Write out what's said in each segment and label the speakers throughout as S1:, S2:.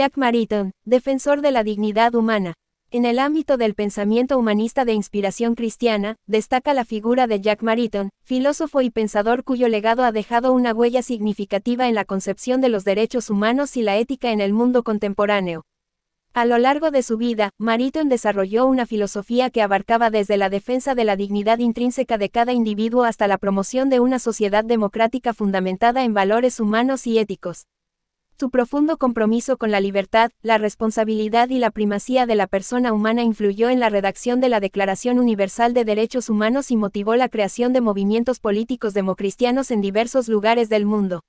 S1: Jack Mariton, defensor de la dignidad humana. En el ámbito del pensamiento humanista de inspiración cristiana, destaca la figura de Jack Mariton, filósofo y pensador cuyo legado ha dejado una huella significativa en la concepción de los derechos humanos y la ética en el mundo contemporáneo. A lo largo de su vida, Mariton desarrolló una filosofía que abarcaba desde la defensa de la dignidad intrínseca de cada individuo hasta la promoción de una sociedad democrática fundamentada en valores humanos y éticos. Su profundo compromiso con la libertad, la responsabilidad y la primacía de la persona humana influyó en la redacción de la Declaración Universal de Derechos Humanos y motivó la creación de movimientos políticos democristianos en diversos lugares del mundo.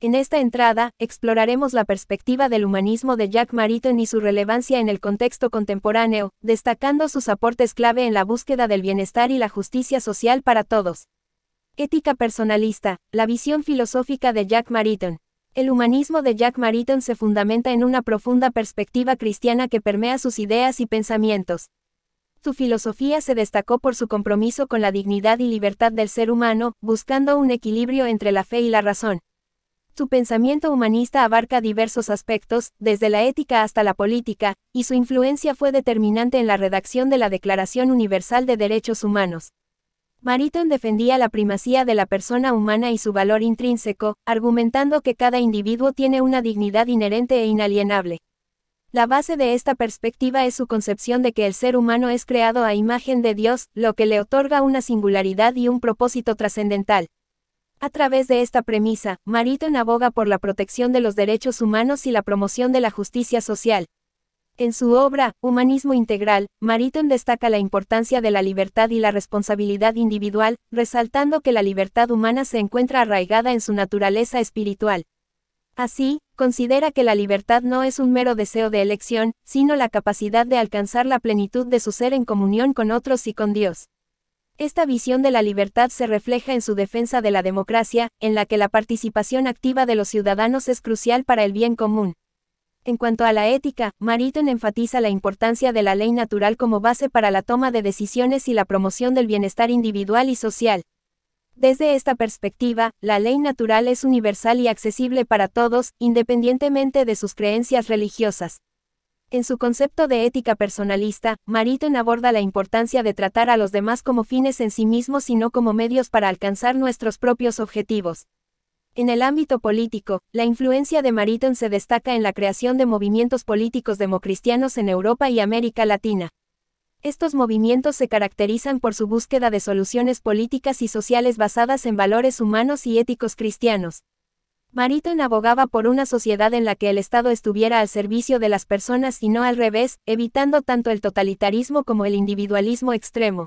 S1: En esta entrada, exploraremos la perspectiva del humanismo de Jack Mariton y su relevancia en el contexto contemporáneo, destacando sus aportes clave en la búsqueda del bienestar y la justicia social para todos. Ética personalista, la visión filosófica de Jack Mariton. El humanismo de Jack Mariton se fundamenta en una profunda perspectiva cristiana que permea sus ideas y pensamientos. Su filosofía se destacó por su compromiso con la dignidad y libertad del ser humano, buscando un equilibrio entre la fe y la razón. Su pensamiento humanista abarca diversos aspectos, desde la ética hasta la política, y su influencia fue determinante en la redacción de la Declaración Universal de Derechos Humanos. Mariton defendía la primacía de la persona humana y su valor intrínseco, argumentando que cada individuo tiene una dignidad inherente e inalienable. La base de esta perspectiva es su concepción de que el ser humano es creado a imagen de Dios, lo que le otorga una singularidad y un propósito trascendental. A través de esta premisa, Mariton aboga por la protección de los derechos humanos y la promoción de la justicia social. En su obra, Humanismo Integral, Mariton destaca la importancia de la libertad y la responsabilidad individual, resaltando que la libertad humana se encuentra arraigada en su naturaleza espiritual. Así, considera que la libertad no es un mero deseo de elección, sino la capacidad de alcanzar la plenitud de su ser en comunión con otros y con Dios. Esta visión de la libertad se refleja en su defensa de la democracia, en la que la participación activa de los ciudadanos es crucial para el bien común. En cuanto a la ética, Mariton enfatiza la importancia de la ley natural como base para la toma de decisiones y la promoción del bienestar individual y social. Desde esta perspectiva, la ley natural es universal y accesible para todos, independientemente de sus creencias religiosas. En su concepto de ética personalista, Mariton aborda la importancia de tratar a los demás como fines en sí mismos y no como medios para alcanzar nuestros propios objetivos. En el ámbito político, la influencia de Mariton se destaca en la creación de movimientos políticos democristianos en Europa y América Latina. Estos movimientos se caracterizan por su búsqueda de soluciones políticas y sociales basadas en valores humanos y éticos cristianos. Mariton abogaba por una sociedad en la que el Estado estuviera al servicio de las personas y no al revés, evitando tanto el totalitarismo como el individualismo extremo.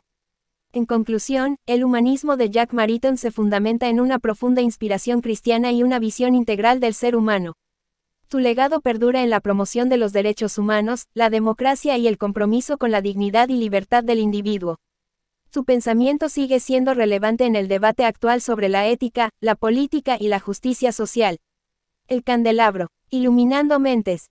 S1: En conclusión, el humanismo de Jack Mariton se fundamenta en una profunda inspiración cristiana y una visión integral del ser humano. Su legado perdura en la promoción de los derechos humanos, la democracia y el compromiso con la dignidad y libertad del individuo. Su pensamiento sigue siendo relevante en el debate actual sobre la ética, la política y la justicia social. El candelabro, iluminando mentes.